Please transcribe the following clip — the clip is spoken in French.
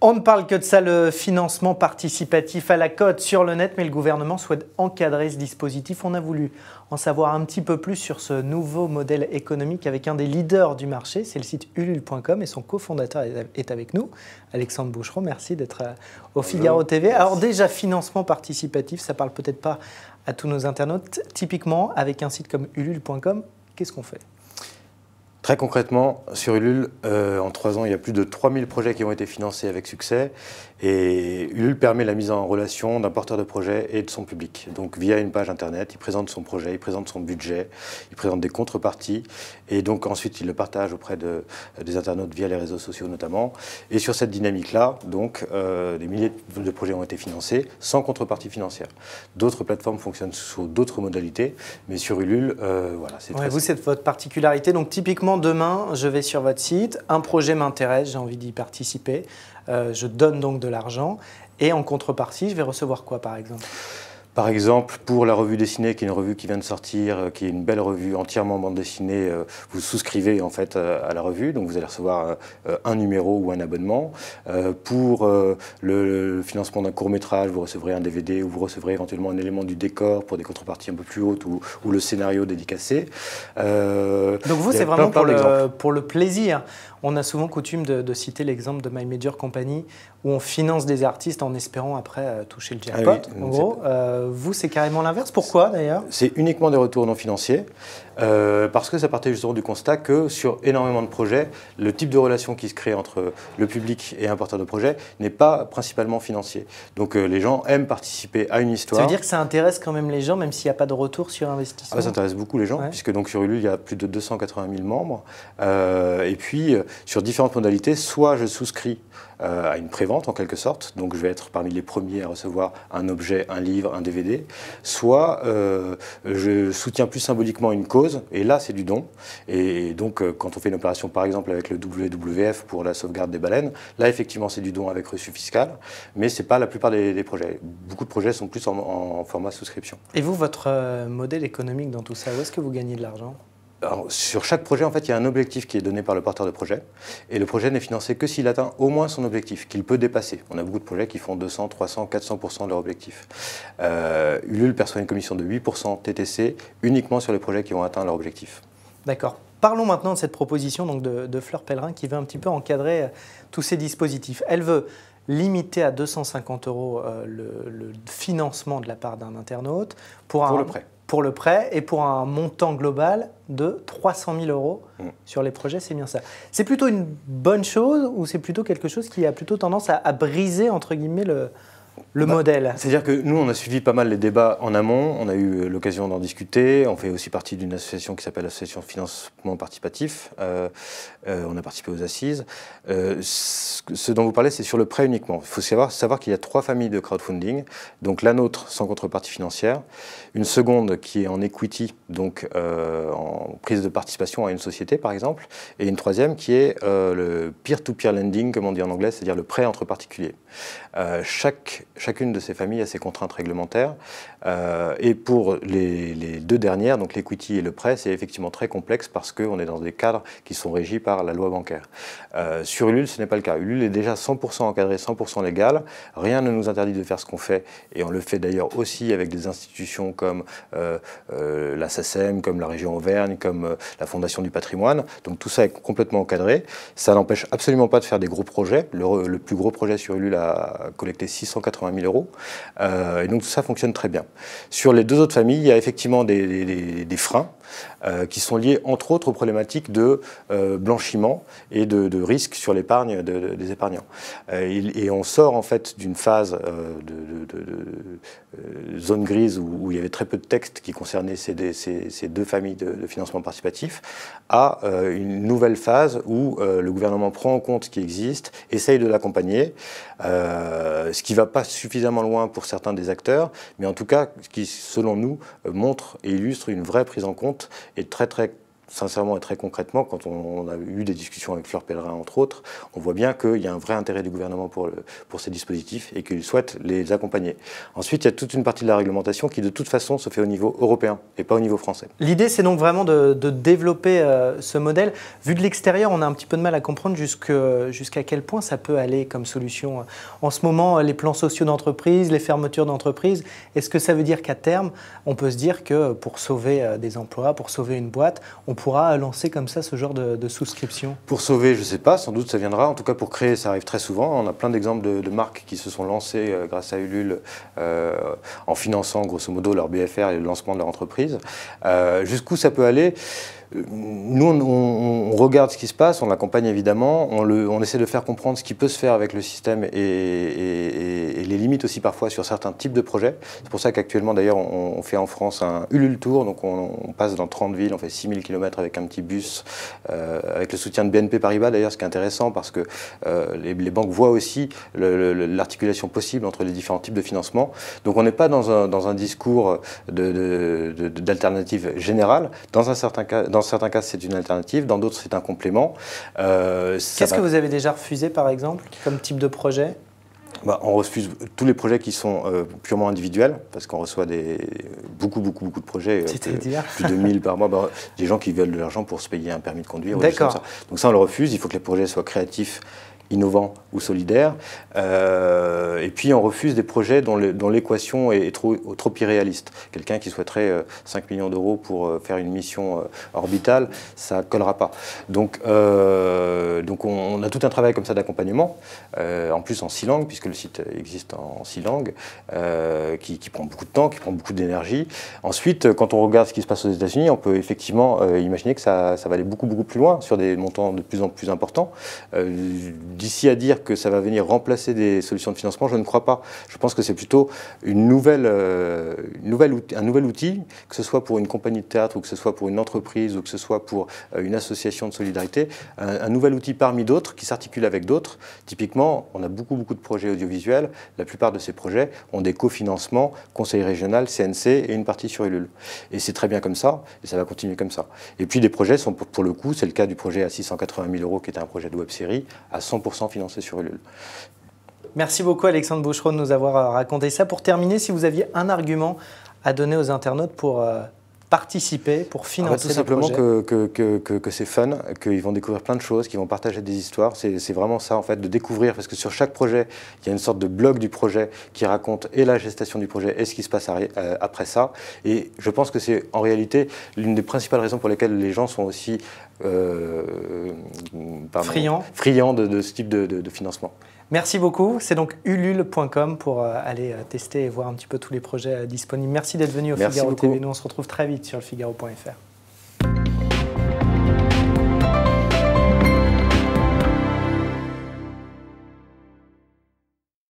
On ne parle que de ça, le financement participatif à la cote sur le net, mais le gouvernement souhaite encadrer ce dispositif. On a voulu en savoir un petit peu plus sur ce nouveau modèle économique avec un des leaders du marché, c'est le site ulule.com et son cofondateur est avec nous, Alexandre Boucheron. Merci d'être euh, au Figaro TV. Alors déjà, financement participatif, ça parle peut-être pas à tous nos internautes. Typiquement, avec un site comme ulule.com, qu'est-ce qu'on fait Très concrètement, sur Ulule, euh, en trois ans, il y a plus de 3000 projets qui ont été financés avec succès. Et Ulule permet la mise en relation d'un porteur de projet et de son public. Donc via une page Internet, il présente son projet, il présente son budget, il présente des contreparties. Et donc ensuite, il le partage auprès de, euh, des internautes via les réseaux sociaux notamment. Et sur cette dynamique-là, donc, euh, des milliers de projets ont été financés sans contrepartie financière. D'autres plateformes fonctionnent sous d'autres modalités, mais sur Ulule, voilà, c'est Vous, c'est votre particularité. Donc typiquement, demain, je vais sur votre site, un projet m'intéresse, j'ai envie d'y participer, euh, je donne donc de l'argent, et en contrepartie, je vais recevoir quoi par exemple par exemple, pour la revue dessinée, qui est une revue qui vient de sortir, euh, qui est une belle revue entièrement bande dessinée, euh, vous souscrivez en fait euh, à la revue, donc vous allez recevoir un numéro ou un abonnement. Pour le financement d'un court métrage, vous recevrez un DVD ou vous recevrez éventuellement un élément du décor pour des contreparties un peu plus hautes ou, le scénario dédicacé. donc vous, c'est vraiment pour, le, plaisir. On a souvent coutume de, de citer l'exemple de My Major Company on finance des artistes en espérant après euh, toucher le jackpot. Ah en gros, euh, vous, c'est carrément l'inverse. Pourquoi d'ailleurs C'est uniquement des retours non financiers, euh, parce que ça partait justement du constat que sur énormément de projets, le type de relation qui se crée entre le public et un porteur de projet n'est pas principalement financier. Donc les gens aiment participer à une histoire. Ça veut dire que ça intéresse quand même les gens, même s'il n'y a pas de retour sur investissement. Ah bah, ça intéresse beaucoup les gens, puisque donc sur Ulule, il y a plus de 280 000 membres. et puis sur différentes modalités, soit je souscris à une prévente en quelque sorte, donc je vais être parmi les premiers à recevoir un objet, un livre, un DVD, soit euh, je soutiens plus symboliquement une cause, et là c'est du don. Et donc euh, quand on fait une opération par exemple avec le WWF pour la sauvegarde des baleines, là effectivement c'est du don avec reçu fiscal, mais ce n'est pas la plupart des, projets. Beaucoup de projets sont plus en, en format souscription. Et vous, votre euh, modèle économique dans tout ça, où est-ce que vous gagnez de l'argent alors, sur chaque projet, en fait, il y a un objectif qui est donné par le porteur de projet. Et le projet n'est financé que s'il atteint au moins son objectif, qu'il peut dépasser. On a beaucoup de projets qui font 200, 300, 400% de leur objectif. Euh, Ulule perçoit une commission de 8% TTC uniquement sur les projets qui ont atteint leur objectif. D'accord. Parlons maintenant de cette proposition donc de, de, Fleur Pellerin qui veut un petit peu encadrer euh, tous ces dispositifs. Elle veut limiter à 250 euros euh, le, le, financement de la part d'un internaute pour, pour le prêt pour le prêt et pour un montant global de 300 000 euros mm. sur les projets, c'est bien ça. C'est plutôt une bonne chose ou c'est plutôt quelque chose qui a plutôt tendance à briser, entre guillemets, le, le bah, modèle. C'est-à-dire que nous, on a suivi pas mal les débats en amont, on a eu euh, l'occasion d'en discuter, on fait aussi partie d'une association qui s'appelle l'association Financement Participatif, euh, euh, on a participé aux assises. ce dont vous parlez, c'est sur le prêt uniquement. Il faut savoir, savoir qu'il y a trois familles de crowdfunding, donc la nôtre sans contrepartie financière, une seconde qui est en equity, donc en prise de participation à une société par exemple, et une troisième qui est le peer-to-peer -peer lending, comme on dit en anglais, c'est-à-dire le prêt entre particuliers. chaque chacune de ces familles a ses contraintes réglementaires. Euh, et pour les, deux dernières, donc l'equity et le prêt, c'est effectivement très complexe parce qu'on est dans des cadres qui sont régis par la loi bancaire. Euh, sur Ulule, ce n'est pas le cas. Ulule est déjà 100% encadré, 100% légal. Rien ne nous interdit de faire ce qu'on fait. Et on le fait d'ailleurs aussi avec des institutions comme euh, la SACEM, comme la région Auvergne, comme la Fondation du patrimoine. Donc tout ça est complètement encadré. Ça n'empêche absolument pas de faire des gros projets. Le, le plus gros projet sur Ulule a collecté 680 000 euros. Euh, et donc ça fonctionne très bien. Sur les deux autres familles, il y a effectivement des freins euh, qui sont liées entre autres aux problématiques de euh, blanchiment et de, risque sur l'épargne des épargnants. Euh, et, on sort en fait d'une phase de, zone grise où, il y avait très peu de textes qui concernaient ces, ces, ces deux familles de, financement participatif à une nouvelle phase où le gouvernement prend en compte ce qui existe, essaye de l'accompagner, ce qui ne va pas suffisamment loin pour certains des acteurs, mais en tout cas, ce qui, selon nous, montre et illustre une vraie prise en compte et très très sincèrement et très concrètement, quand on, a eu des discussions avec Fleur Pellerin, entre autres, on voit bien qu'il y a un vrai intérêt du gouvernement pour, le, pour ces dispositifs et qu'il souhaite les accompagner. Ensuite, il y a toute une partie de la réglementation qui, de toute façon, se fait au niveau européen et pas au niveau français. L'idée, c'est donc vraiment de, développer euh, ce modèle. Vu de l'extérieur, on a un petit peu de mal à comprendre jusqu'à quel point ça peut aller comme solution. En ce moment, les plans sociaux d'entreprise, les fermetures d'entreprise, est-ce que ça veut dire qu'à terme, on peut se dire que pour sauver euh, des emplois, pour sauver une boîte, on pourra lancer comme ça ce genre de, souscription Pour sauver, je ne sais pas, sans doute ça viendra. En tout cas, pour créer, ça arrive très souvent. On a plein d'exemples de, marques qui se sont lancées euh, grâce à Ulule euh, en finançant grosso modo leur BFR et le lancement de leur entreprise. Euh, jusqu'où ça peut aller nous, on, regarde ce qui se passe, on l'accompagne évidemment, on, on, essaie de faire comprendre ce qui peut se faire avec le système et, les limites aussi parfois sur certains types de projets. C'est pour ça qu'actuellement d'ailleurs, on, fait en France un Ulule Tour, donc on, passe dans 30 villes, on fait 6000 km avec un petit bus, euh, avec le soutien de BNP Paribas d'ailleurs, ce qui est intéressant parce que euh, les, banques voient aussi l'articulation possible entre les différents types de financement. Donc on n'est pas dans un, discours d'alternative de, générale, dans un certain cas. Dans certains cas, c'est une alternative, dans d'autres, c'est un complément. Euh, Qu'est-ce que vous avez déjà refusé, par exemple, comme type de projet bah, on refuse tous les projets qui sont euh, purement individuels, parce qu'on reçoit des, beaucoup, beaucoup, beaucoup de projets, euh, plus de 1000 par mois, bah, des gens qui veulent de l'argent pour se payer un permis de conduire. Ou Donc ça, on le refuse, il faut que les projets soient créatifs innovant ou solidaire, euh, et puis on refuse des projets dont l'équation est, trop, irréaliste. Quelqu'un qui souhaiterait 5 euh, millions d'euros pour euh, faire une mission orbitale, ça ne collera pas. Donc, donc on, a tout un travail comme ça d'accompagnement, en plus en six langues, puisque le site existe en, six langues, qui, prend beaucoup de temps, qui prend beaucoup d'énergie. Ensuite, quand on regarde ce qui se passe aux États-Unis, on peut effectivement imaginer que ça, ça va aller beaucoup, beaucoup plus loin sur des montants de plus en plus importants D'ici à dire que ça va venir remplacer des solutions de financement, je ne crois pas. Je pense que c'est plutôt une nouvelle, euh, un nouvel outil, que ce soit pour une compagnie de théâtre ou que ce soit pour une entreprise ou que ce soit pour euh, une association de solidarité, un, nouvel outil parmi d'autres qui s'articule avec d'autres. Typiquement, on a beaucoup, beaucoup de projets audiovisuels. La plupart de ces projets ont des cofinancements, conseil régional, CNC et une partie sur Ulule. Et c'est très bien comme ça, et ça va continuer comme ça. Et puis des projets sont, pour, le coup, c'est le cas du projet à 680 000 euros, qui était un projet de web série, à 100 100% financé sur Ulule. Merci beaucoup Alexandre Boucheron de nous avoir euh, raconté ça. Pour terminer, si vous aviez un argument à donner aux internautes pour euh, participer pour ah financer projets Tout simplement que, que, que, c'est fun, qu'ils vont découvrir plein de choses, qu'ils vont partager des histoires. C'est vraiment ça, en fait, de découvrir, parce que sur chaque projet, il y a une sorte de blog du projet qui raconte et la gestation du projet et ce qui se passe euh, après ça. Et je pense que c'est en réalité l'une des principales raisons pour lesquelles les gens sont aussi euh, friands, friands de, ce type de financement. Merci beaucoup. C'est donc ulule.com pour euh, aller euh, tester et voir un petit peu tous les projets euh, disponibles. Merci d'être venu au Figaro TV. Nous, on se retrouve très vite sur le Figaro.fr.